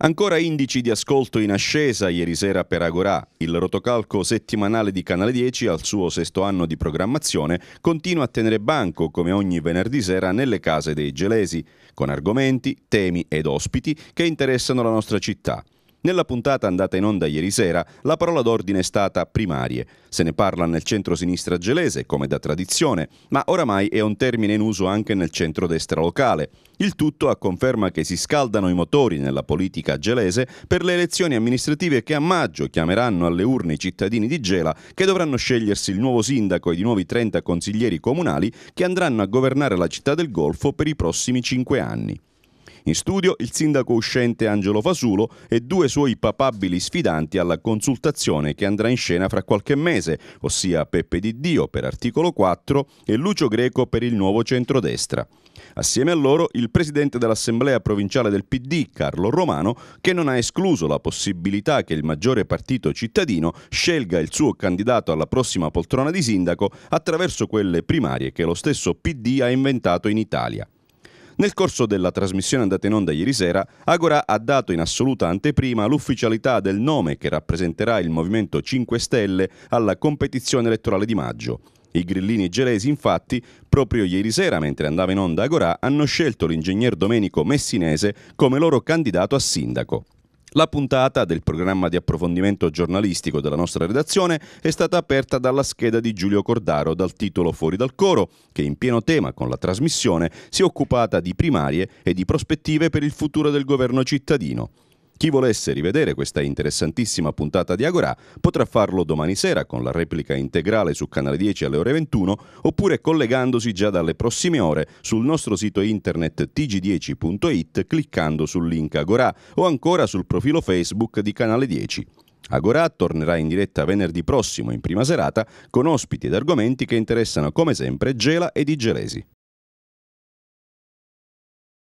Ancora indici di ascolto in ascesa ieri sera per Agorà. Il rotocalco settimanale di Canale 10 al suo sesto anno di programmazione continua a tenere banco come ogni venerdì sera nelle case dei gelesi, con argomenti, temi ed ospiti che interessano la nostra città. Nella puntata andata in onda ieri sera, la parola d'ordine è stata primarie. Se ne parla nel centro-sinistra gelese, come da tradizione, ma oramai è un termine in uso anche nel centro-destra locale. Il tutto a conferma che si scaldano i motori nella politica gelese per le elezioni amministrative che a maggio chiameranno alle urne i cittadini di Gela che dovranno scegliersi il nuovo sindaco e i nuovi 30 consiglieri comunali che andranno a governare la città del Golfo per i prossimi 5 anni. In studio il sindaco uscente Angelo Fasulo e due suoi papabili sfidanti alla consultazione che andrà in scena fra qualche mese, ossia Peppe Di Dio per articolo 4 e Lucio Greco per il nuovo centrodestra. Assieme a loro il presidente dell'Assemblea provinciale del PD, Carlo Romano, che non ha escluso la possibilità che il maggiore partito cittadino scelga il suo candidato alla prossima poltrona di sindaco attraverso quelle primarie che lo stesso PD ha inventato in Italia. Nel corso della trasmissione andata in onda ieri sera, Agora ha dato in assoluta anteprima l'ufficialità del nome che rappresenterà il Movimento 5 Stelle alla competizione elettorale di maggio. I grillini gelesi, infatti, proprio ieri sera, mentre andava in onda Agora, hanno scelto l'ingegner Domenico Messinese come loro candidato a sindaco. La puntata del programma di approfondimento giornalistico della nostra redazione è stata aperta dalla scheda di Giulio Cordaro dal titolo Fuori dal coro, che in pieno tema con la trasmissione si è occupata di primarie e di prospettive per il futuro del governo cittadino. Chi volesse rivedere questa interessantissima puntata di Agorà potrà farlo domani sera con la replica integrale su Canale 10 alle ore 21 oppure collegandosi già dalle prossime ore sul nostro sito internet tg10.it cliccando sul link Agorà o ancora sul profilo Facebook di Canale 10. Agorà tornerà in diretta venerdì prossimo in prima serata con ospiti ed argomenti che interessano come sempre Gela e Di Gelesi.